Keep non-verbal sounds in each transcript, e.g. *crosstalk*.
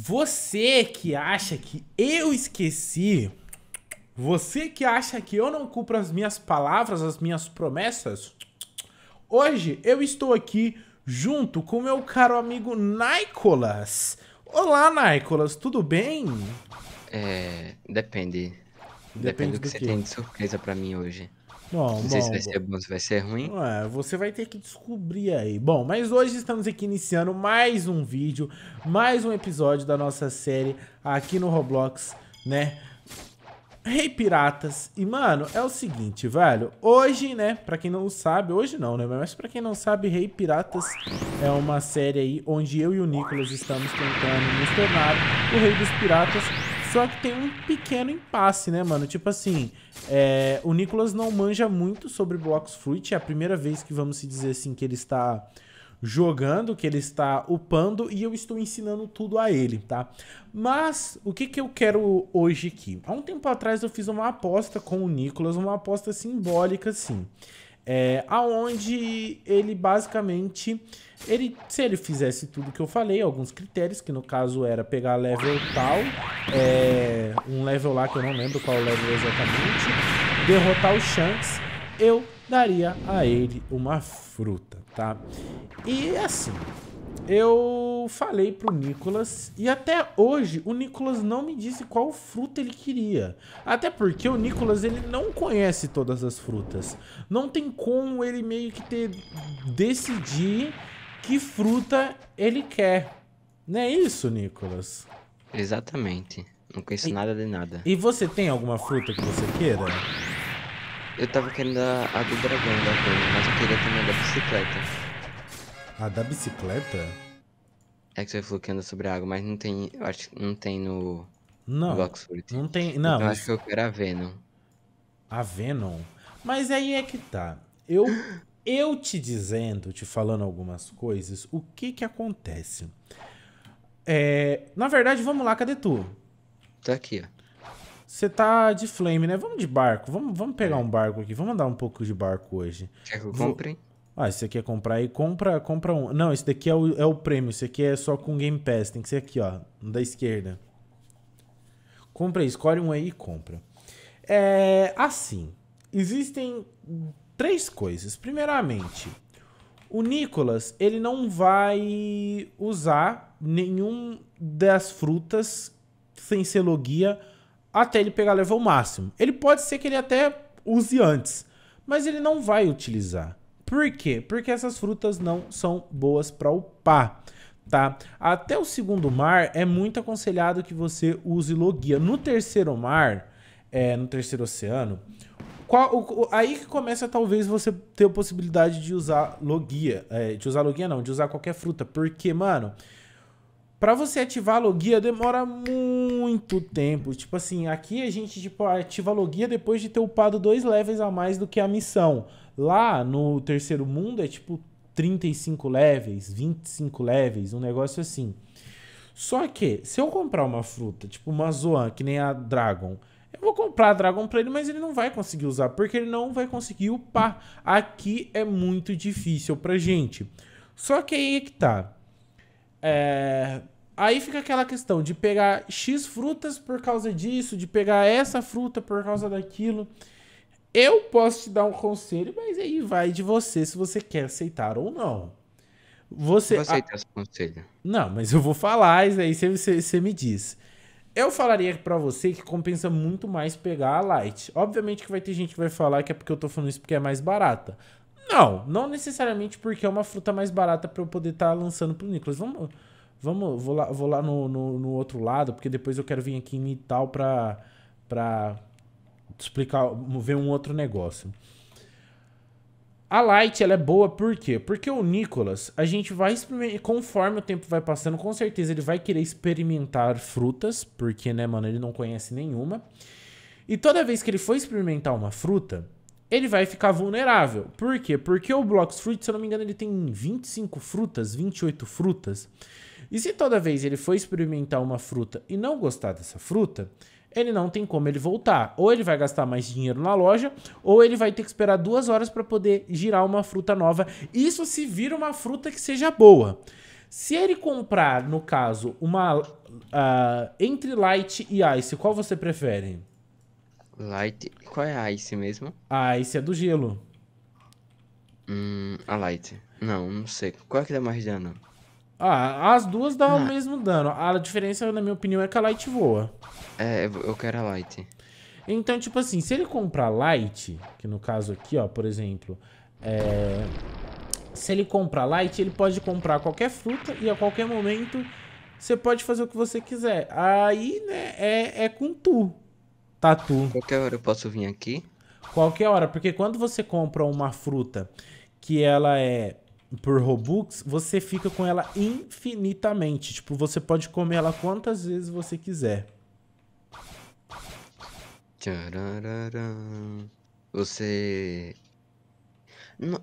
Você que acha que eu esqueci, você que acha que eu não cumpro as minhas palavras, as minhas promessas, hoje eu estou aqui junto com meu caro amigo Nicolas. Olá, Nicolas, tudo bem? É, depende. Depende, depende do, do que você tem de surpresa para mim hoje. Bom, não bom, sei se vai ser bom, se vai ser ruim. você vai ter que descobrir aí. Bom, mas hoje estamos aqui iniciando mais um vídeo, mais um episódio da nossa série aqui no Roblox, né? Rei hey, Piratas. E, mano, é o seguinte, velho. Hoje, né, pra quem não sabe, hoje não, né? Mas pra quem não sabe, Rei hey, Piratas é uma série aí onde eu e o Nicolas estamos tentando nos tornar o Rei dos Piratas só que tem um pequeno impasse, né, mano? Tipo assim, é, o Nicolas não manja muito sobre blocos fruit. É a primeira vez que vamos se dizer assim que ele está jogando, que ele está upando e eu estou ensinando tudo a ele, tá? Mas o que, que eu quero hoje aqui? Há um tempo atrás eu fiz uma aposta com o Nicolas, uma aposta simbólica assim. É, aonde ele basicamente ele se ele fizesse tudo que eu falei alguns critérios que no caso era pegar level tal é, um level lá que eu não lembro qual level exatamente derrotar o Shanks eu daria a ele uma fruta tá e assim eu falei pro Nicolas e até hoje o Nicolas não me disse qual fruta ele queria. Até porque o Nicolas ele não conhece todas as frutas. Não tem como ele meio que ter decidir que fruta ele quer. Não é isso, Nicolas? Exatamente. Não conheço e, nada de nada. E você tem alguma fruta que você queira? Eu tava querendo a, a do dragão da coisa, mas eu queria também a da bicicleta. A da bicicleta? É que você anda sobre a água, mas não tem. Eu acho que não tem no. Não. No não tem. Não. Então, mas... acho que eu quero a Venom. A Venom? Mas aí é que tá. Eu. eu te dizendo, te falando algumas coisas, o que que acontece? É, na verdade, vamos lá, cadê tu? Tá aqui, ó. Você tá de flame, né? Vamos de barco. Vamos, vamos pegar é. um barco aqui. Vamos andar um pouco de barco hoje. Quer que eu compre? Ah, esse aqui é comprar e compra, compra um. Não, esse daqui é o, é o prêmio. Esse aqui é só com Game Pass. Tem que ser aqui, ó. Da esquerda. Compra aí, escolhe um aí e compra. É assim. Existem três coisas. Primeiramente, o Nicolas, ele não vai usar nenhum das frutas sem ser logia até ele pegar level máximo. Ele pode ser que ele até use antes, mas ele não vai utilizar. Por quê? Porque essas frutas não são boas para upar. Tá? Até o segundo mar é muito aconselhado que você use logia. No terceiro mar, é, no terceiro oceano, qual, o, o, aí que começa talvez você ter a possibilidade de usar logia. É, de usar logia não, de usar qualquer fruta. Porque, mano, para você ativar logia demora muito tempo. Tipo assim, aqui a gente tipo, ativa logia depois de ter upado dois levels a mais do que a missão. Lá no terceiro mundo é tipo 35 levels, 25 levels, um negócio assim. Só que, se eu comprar uma fruta, tipo uma Zoan, que nem a Dragon, eu vou comprar a Dragon pra ele, mas ele não vai conseguir usar, porque ele não vai conseguir upar. Aqui é muito difícil pra gente. Só que aí é que tá. É... Aí fica aquela questão de pegar X frutas por causa disso, de pegar essa fruta por causa daquilo. Eu posso te dar um conselho, mas aí vai de você se você quer aceitar ou não. Você. Eu vou aceitar esse conselho. Não, mas eu vou falar, isso aí você, você, você me diz. Eu falaria para você que compensa muito mais pegar a Light. Obviamente que vai ter gente que vai falar que é porque eu tô falando isso porque é mais barata. Não, não necessariamente porque é uma fruta mais barata para eu poder estar tá lançando pro Nicolas. Vamos, vamos, vou lá, vou lá no, no, no, outro lado, porque depois eu quero vir aqui em tal pra, pra explicar, ver um outro negócio. A Light, ela é boa por quê? Porque o Nicolas, a gente vai conforme o tempo vai passando, com certeza ele vai querer experimentar frutas, porque, né, mano, ele não conhece nenhuma. E toda vez que ele for experimentar uma fruta, ele vai ficar vulnerável. Por quê? Porque o Blox Fruit, se eu não me engano, ele tem 25 frutas, 28 frutas. E se toda vez ele for experimentar uma fruta e não gostar dessa fruta, ele não tem como ele voltar. Ou ele vai gastar mais dinheiro na loja, ou ele vai ter que esperar duas horas para poder girar uma fruta nova. Isso se vira uma fruta que seja boa. Se ele comprar, no caso, uma uh, entre light e ice, qual você prefere? Light. Qual é a ice mesmo? A ice é do gelo. Hum, a light. Não, não sei. Qual é que dá mais dano? Ah, as duas dão ah. o mesmo dano. A diferença, na minha opinião, é que a Light voa. É, eu quero a Light. Então, tipo assim, se ele comprar Light, que no caso aqui, ó, por exemplo, é... se ele comprar Light, ele pode comprar qualquer fruta e a qualquer momento você pode fazer o que você quiser. Aí, né, é, é com tu. Tatu. Tá qualquer hora eu posso vir aqui? Qualquer hora, porque quando você compra uma fruta que ela é por Robux, você fica com ela infinitamente. Tipo, você pode comer ela quantas vezes você quiser. Você...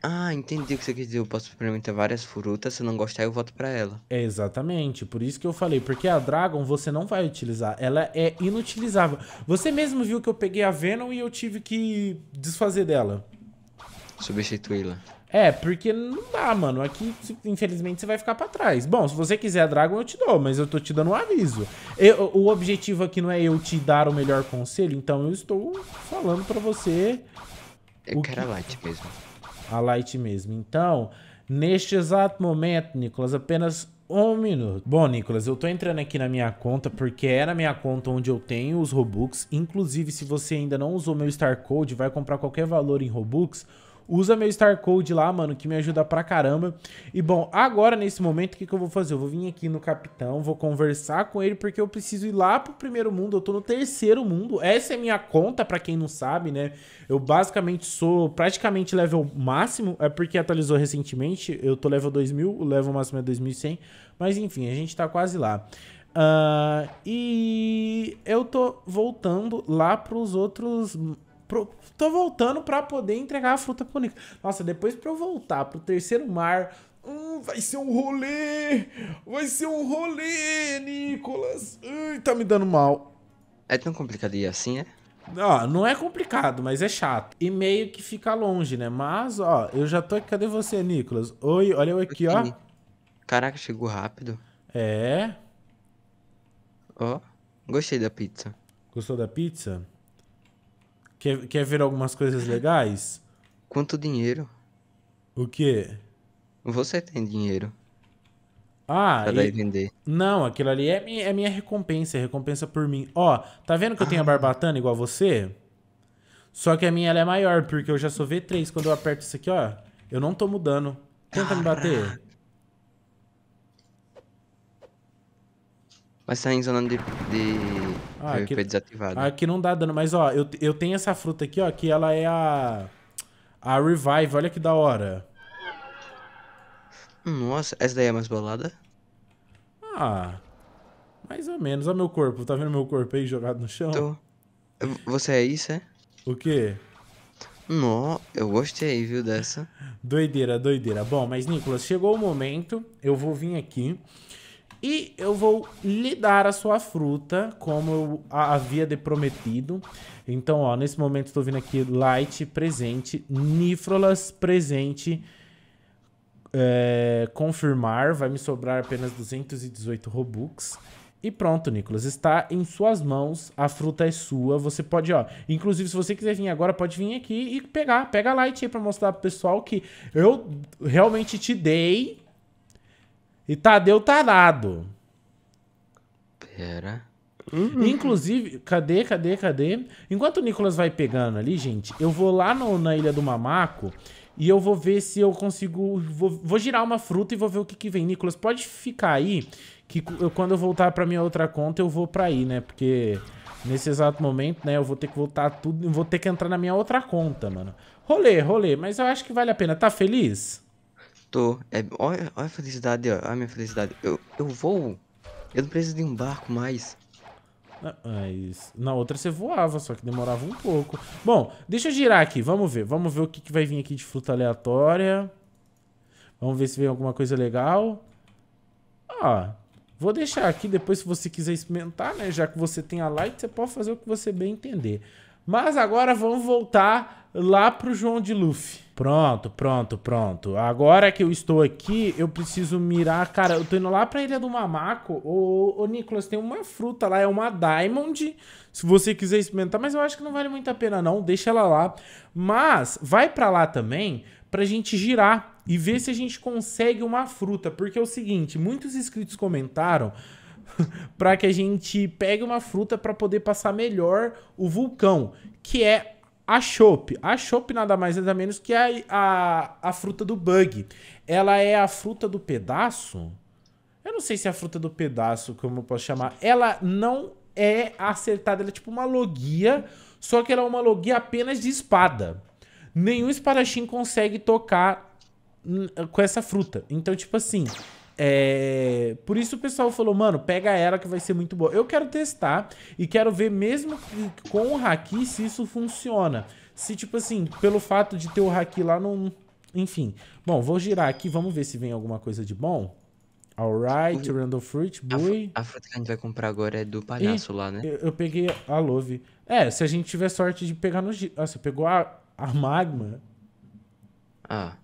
Ah, entendi o que você quer dizer. Eu posso experimentar várias frutas. Se não gostar, eu volto pra ela. É, exatamente. Por isso que eu falei. Porque a Dragon você não vai utilizar. Ela é inutilizável. Você mesmo viu que eu peguei a Venom e eu tive que desfazer dela. Substituí-la. É, porque não dá, mano. Aqui, infelizmente, você vai ficar pra trás. Bom, se você quiser a Dragon, eu te dou, mas eu tô te dando um aviso. Eu, o objetivo aqui não é eu te dar o melhor conselho, então eu estou falando pra você... Eu é quero que... a Light mesmo. A Light mesmo. Então, neste exato momento, Nicolas, apenas um minuto. Bom, Nicolas, eu tô entrando aqui na minha conta porque é na minha conta onde eu tenho os Robux. Inclusive, se você ainda não usou meu Star Code, vai comprar qualquer valor em Robux Usa meu Star Code lá, mano, que me ajuda pra caramba. E bom, agora nesse momento, o que, que eu vou fazer? Eu vou vir aqui no capitão, vou conversar com ele, porque eu preciso ir lá pro primeiro mundo. Eu tô no terceiro mundo. Essa é minha conta, pra quem não sabe, né? Eu basicamente sou praticamente level máximo. É porque atualizou recentemente. Eu tô level 2000, o level máximo é 2100. Mas enfim, a gente tá quase lá. Uh, e eu tô voltando lá pros outros Pro, tô voltando para poder entregar a fruta pro Nico. Nossa, depois pra eu voltar pro terceiro mar. Hum, vai ser um rolê! Vai ser um rolê, Nicolas! Ai, tá me dando mal. É tão complicado ir assim, é? Né? Ó, ah, não é complicado, mas é chato. E meio que fica longe, né? Mas, ó, eu já tô aqui. Cadê você, Nicolas? Oi, olha eu aqui, ó. Caraca, chegou rápido. É. Ó, gostei da pizza. Gostou da pizza? Quer, quer ver algumas coisas legais? Quanto dinheiro? O quê? Você tem dinheiro. Ah, pra e... vender. Não, aquilo ali é minha, é minha recompensa, é recompensa por mim. Ó, tá vendo que eu ah. tenho a ah. barbatana igual você? Só que a minha ela é maior, porque eu já sou V3. Quando eu aperto isso aqui, ó, eu não tô mudando Tenta Caraca. me bater. Mas tá em zona de, de ah, PVP aqui, desativado. Aqui não dá dano, mas ó, eu, eu tenho essa fruta aqui, ó, que ela é a... A Revive, olha que da hora. Nossa, essa daí é mais bolada? Ah, mais ou menos. Olha meu corpo, tá vendo meu corpo aí jogado no chão? Tô. Você é isso, é? O quê? Não, eu gostei, viu, dessa. Doideira, doideira. Bom, mas Nicolas, chegou o momento, eu vou vir aqui... E eu vou lhe dar a sua fruta, como eu havia de prometido. Então, ó, nesse momento estou vindo aqui Light presente, Nifrolas presente, é, confirmar, vai me sobrar apenas 218 Robux. E pronto, Nicolas, está em suas mãos, a fruta é sua, você pode, ó, inclusive se você quiser vir agora, pode vir aqui e pegar, pega a Light aí pra mostrar pro pessoal que eu realmente te dei e Tadeu Tarado. Pera. Uhum. Inclusive, cadê, cadê, cadê? Enquanto o Nicolas vai pegando ali, gente, eu vou lá no, na Ilha do Mamaco e eu vou ver se eu consigo. Vou, vou girar uma fruta e vou ver o que, que vem. Nicolas, pode ficar aí, que eu, quando eu voltar pra minha outra conta eu vou pra aí, né? Porque nesse exato momento, né, eu vou ter que voltar tudo, vou ter que entrar na minha outra conta, mano. Rolê, rolê, mas eu acho que vale a pena. Tá feliz? tô. É, olha, olha a felicidade, Olha a minha felicidade. Eu, eu vou. Eu não preciso de um barco mais. Ah, mas na outra você voava, só que demorava um pouco. Bom, deixa eu girar aqui. Vamos ver. Vamos ver o que, que vai vir aqui de fruta aleatória. Vamos ver se vem alguma coisa legal. Ah, vou deixar aqui depois se você quiser experimentar, né? Já que você tem a light, você pode fazer o que você bem entender. Mas agora vamos voltar lá pro João de Luffy. Pronto, pronto, pronto. Agora que eu estou aqui, eu preciso mirar... Cara, eu tô indo lá pra Ilha do Mamaco. Ô, ô Nicolas, tem uma fruta lá, é uma Diamond. Se você quiser experimentar, mas eu acho que não vale muito a pena não. Deixa ela lá. Mas vai pra lá também pra gente girar e ver se a gente consegue uma fruta. Porque é o seguinte, muitos inscritos comentaram... *laughs* para que a gente pegue uma fruta para poder passar melhor o vulcão, que é a chope. A chope nada mais nada menos que a, a, a fruta do bug. Ela é a fruta do pedaço? Eu não sei se é a fruta do pedaço, como eu posso chamar. Ela não é acertada, ela é tipo uma logia, só que ela é uma logia apenas de espada. Nenhum espadachim consegue tocar com essa fruta. Então, tipo assim, é, por isso o pessoal falou, mano, pega ela que vai ser muito boa. Eu quero testar e quero ver mesmo que, com o Haki se isso funciona. Se, tipo assim, pelo fato de ter o Haki lá não... Enfim. Bom, vou girar aqui, vamos ver se vem alguma coisa de bom. Alright, tipo, Randall Fruit, Bui. A, a, fruta que a gente vai comprar agora é do palhaço e lá, né? Eu, eu, peguei a Love. É, se a gente tiver sorte de pegar no... Ah, pegou a, a Magma? Ah...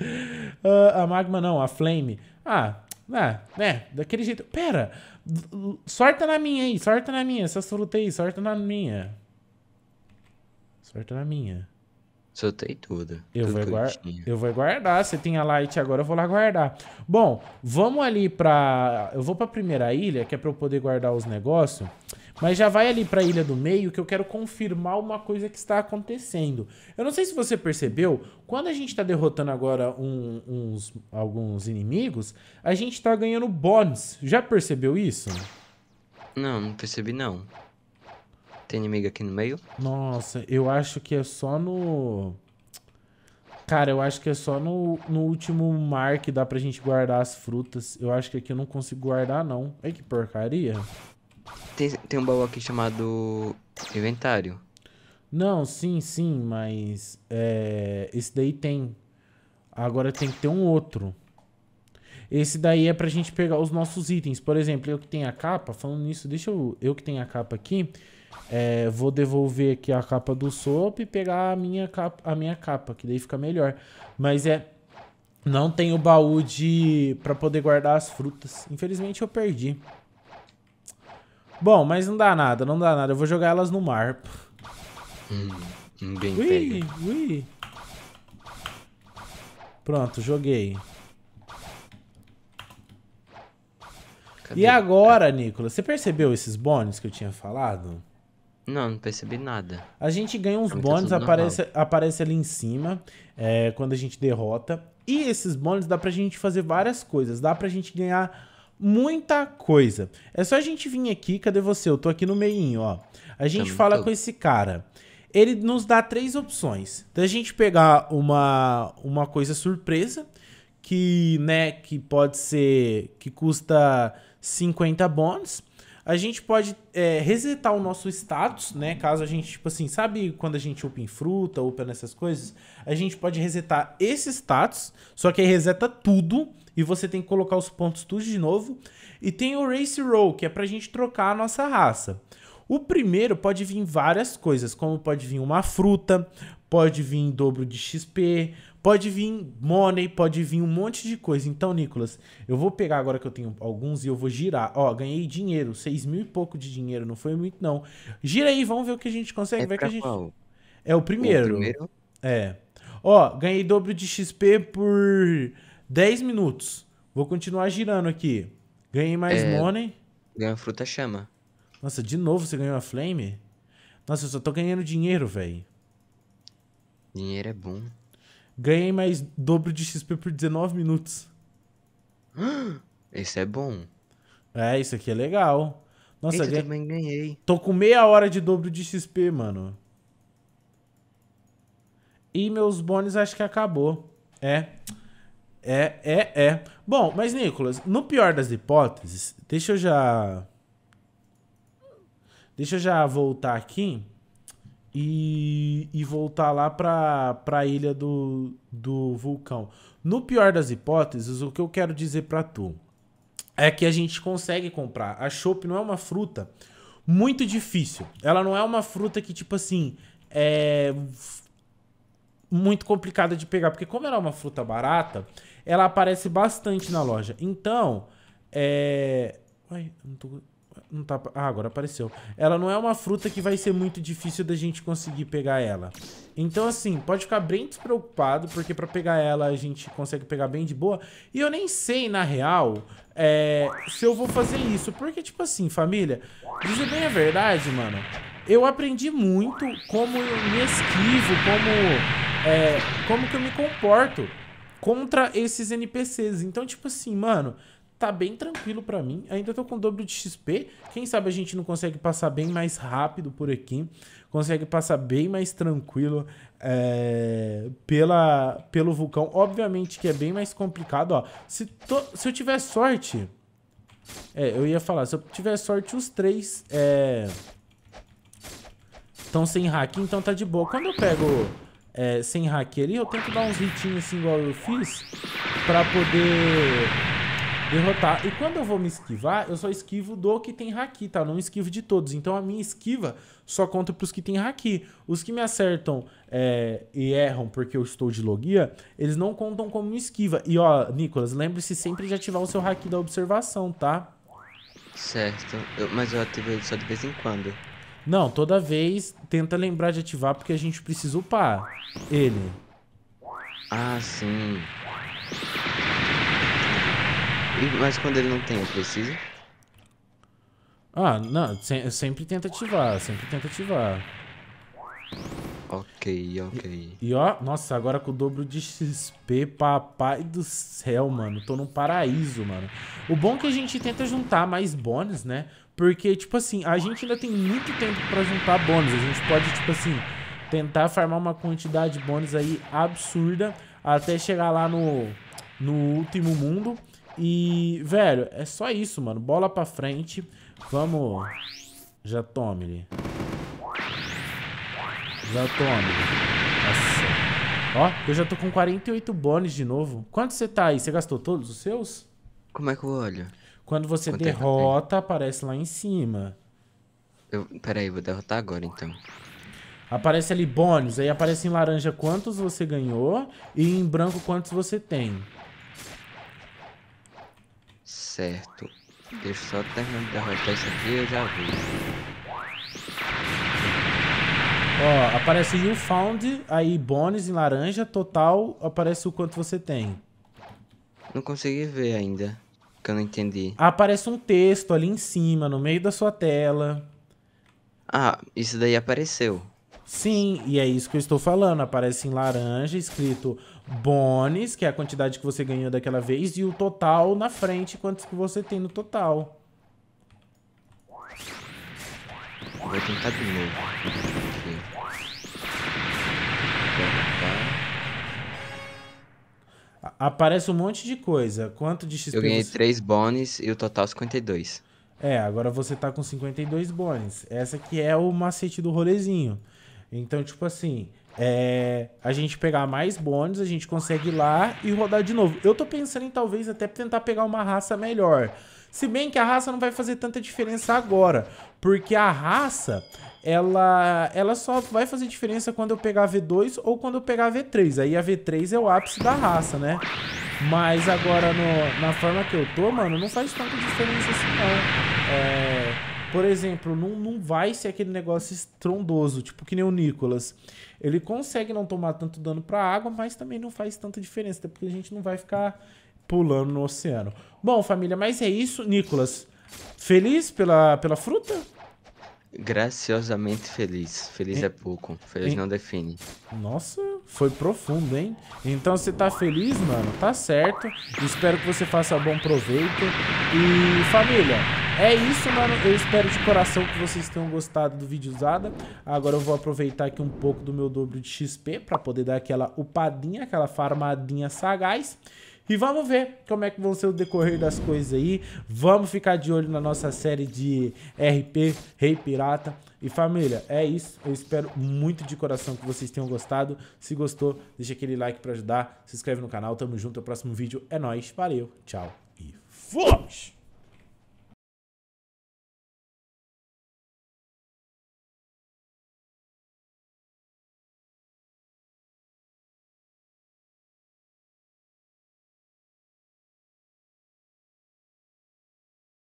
Uh, *laughs* a magma não, a flame. Ah, né né, daquele jeito. Pera, sorta na minha aí, sorta na minha. Essas soltei sorta na minha. Sorta na minha. Soltei tudo. Eu, tudo vou, eu vou guardar. Você tem a light agora, eu vou lá guardar. Bom, vamos ali pra... Eu vou pra primeira ilha, que é pra eu poder guardar os negócios. Mas já vai ali para a Ilha do Meio que eu quero confirmar uma coisa que está acontecendo. Eu não sei se você percebeu, quando a gente está derrotando agora um, uns, alguns inimigos, a gente está ganhando bônus. Já percebeu isso? Não, não percebi não. Tem inimigo aqui no meio? Nossa, eu acho que é só no... Cara, eu acho que é só no, no último mar que dá pra gente guardar as frutas. Eu acho que aqui eu não consigo guardar, não. Ai, que porcaria tem, tem um baú aqui chamado inventário. Não, sim, sim, mas é, esse daí tem. Agora tem que ter um outro. Esse daí é pra gente pegar os nossos itens. Por exemplo, eu que tenho a capa, falando nisso, deixa eu. Eu que tenho a capa aqui. É, vou devolver aqui a capa do Soap e pegar a minha, capa, a minha capa, que daí fica melhor. Mas é. Não tem o baú de. pra poder guardar as frutas. Infelizmente eu perdi. Bom, mas não dá nada, não dá nada. Eu vou jogar elas no mar. Hum, ninguém ui, pega. Ui. Pronto, joguei. Cadê? E agora, Nicolas, você percebeu esses bônus que eu tinha falado? Não, não percebi nada. A gente ganha uns tá bônus, aparece, aparece ali em cima, é, quando a gente derrota. E esses bônus dá pra gente fazer várias coisas. Dá pra gente ganhar muita coisa. É só a gente vir aqui, cadê você? Eu tô aqui no meinho, ó. A gente fala com esse cara. Ele nos dá três opções. Da então, gente pegar uma, uma coisa surpresa, que, né, que pode ser. que custa 50 bônus. A gente pode é, resetar o nosso status, né? Caso a gente, tipo assim, sabe quando a gente upa em fruta, upa nessas coisas? A gente pode resetar esse status, só que aí reseta tudo e você tem que colocar os pontos tudo de novo. E tem o Race Roll, que é pra gente trocar a nossa raça. O primeiro pode vir várias coisas, como pode vir uma fruta, pode vir dobro de XP, pode vir money, pode vir um monte de coisa. Então, Nicolas, eu vou pegar agora que eu tenho alguns e eu vou girar. Ó, ganhei dinheiro, seis mil e pouco de dinheiro, não foi muito não. Gira aí, vamos ver o que a gente consegue, é vai que a gente... É o primeiro. o primeiro. É. Ó, ganhei dobro de XP por 10 minutos. Vou continuar girando aqui. Ganhei mais é, money. uma fruta chama. Nossa, de novo você ganhou a flame? Nossa, eu só tô ganhando dinheiro, velho. Dinheiro é bom. Ganhei mais dobro de XP por 19 minutos. *gasps* Esse é bom. É, isso aqui é legal. Nossa, Eita, eu também ganhei. Tô com meia hora de dobro de XP, mano. E meus bônus acho que acabou. É. É, é, é. Bom, mas Nicolas, no pior das hipóteses, deixa eu já... Deixa eu já voltar aqui e, e voltar lá pra, pra ilha do, do vulcão. No pior das hipóteses, o que eu quero dizer pra tu é que a gente consegue comprar. A chope não é uma fruta muito difícil. Ela não é uma fruta que, tipo assim, é muito complicada de pegar. Porque como ela é uma fruta barata, ela aparece bastante na loja. Então, é. Ué, não tô. Não tá... Ah, agora apareceu. Ela não é uma fruta que vai ser muito difícil da gente conseguir pegar ela. Então, assim, pode ficar bem despreocupado, porque pra pegar ela a gente consegue pegar bem de boa. E eu nem sei, na real, é... se eu vou fazer isso. Porque, tipo assim, família, dizer bem a verdade, mano, eu aprendi muito como eu me esquivo, como, é... como que eu me comporto contra esses NPCs. Então, tipo assim, mano, tá bem tranquilo pra mim. Ainda tô com dobro de XP. Quem sabe a gente não consegue passar bem mais rápido por aqui. Consegue passar bem mais tranquilo é, pela, pelo vulcão. Obviamente que é bem mais complicado, ó. Se, to, se eu tiver sorte... É, eu ia falar, se eu tiver sorte, os três estão é, sem hack, então tá de boa. Quando eu pego é, sem hack ali, eu tento dar uns hitinhos assim igual eu fiz pra poder derrotar. E quando eu vou me esquivar, eu só esquivo do que tem haki, tá? Não esquivo de todos. Então a minha esquiva só conta pros que tem haki. Os que me acertam é, e erram porque eu estou de logia, eles não contam como esquiva. E ó, Nicolas, lembre-se sempre de ativar o seu haki da observação, tá? Certo, eu, mas eu ativo ele só de vez em quando. Não, toda vez tenta lembrar de ativar porque a gente precisa upar ele. Ah, sim. E, mas quando ele não tem, eu preciso? Ah, não, se sempre tenta ativar, sempre tenta ativar. Ok, ok. E, e, ó, nossa, agora com o dobro de XP, papai do céu, mano. Tô num paraíso, mano. O bom é que a gente tenta juntar mais bônus, né? Porque, tipo assim, a gente ainda tem muito tempo para juntar bônus. A gente pode, tipo assim, tentar farmar uma quantidade de bônus aí absurda até chegar lá no, no último mundo. E, velho, é só isso, mano. Bola pra frente. Vamos. Já tome ele. Já tome. Nossa. Ó, eu já tô com 48 bônus de novo. Quanto você tá aí? Você gastou todos os seus? Como é que eu olho? Quando você derrota, aparece lá em cima. Eu, peraí, vou derrotar agora então. Aparece ali bônus, aí aparece em laranja quantos você ganhou e em branco quantos você tem. Certo. Deixa eu só terminar de derrotar isso aqui eu já vi. Ó, aparece new Found, aí bônus em laranja, total aparece o quanto você tem. Não consegui ver ainda. Que eu não entendi. Aparece um texto ali em cima, no meio da sua tela. Ah, isso daí apareceu. Sim, e é isso que eu estou falando. Aparece em laranja, escrito bônus, que é a quantidade que você ganhou daquela vez, e o total na frente, quantos que você tem no total. Vou tentar de novo. Aparece um monte de coisa. Quanto de XP? Eu ganhei você... 3 bônus e o total 52. É, agora você tá com 52 bônus. Essa que é o macete do rolezinho. Então, tipo assim, é... a gente pegar mais bônus, a gente consegue ir lá e rodar de novo. Eu tô pensando em talvez até tentar pegar uma raça melhor. Se bem que a raça não vai fazer tanta diferença agora, porque a raça ela, ela só vai fazer diferença quando eu pegar a V2 ou quando eu pegar a V3. Aí a V3 é o ápice da raça, né? Mas agora, no, na forma que eu tô, mano, não faz tanta diferença assim, não. É, por exemplo, não, não vai ser aquele negócio estrondoso, tipo que nem o Nicolas. Ele consegue não tomar tanto dano pra água, mas também não faz tanta diferença, até porque a gente não vai ficar pulando no oceano. Bom, família, mas é isso. Nicolas, feliz pela, pela fruta? Graciosamente feliz. Feliz é pouco. Feliz não define. Nossa, foi profundo, hein? Então você tá feliz, mano? Tá certo. Espero que você faça bom proveito. E família, é isso, mano. Eu espero de coração que vocês tenham gostado do vídeo usada. Agora eu vou aproveitar aqui um pouco do meu dobro de XP para poder dar aquela upadinha, aquela farmadinha sagaz. E vamos ver como é que vão ser o decorrer das coisas aí. Vamos ficar de olho na nossa série de RP, Rei Pirata. E família, é isso. Eu espero muito de coração que vocês tenham gostado. Se gostou, deixa aquele like pra ajudar. Se inscreve no canal. Tamo junto. O próximo vídeo é nóis. Valeu, tchau e fomos!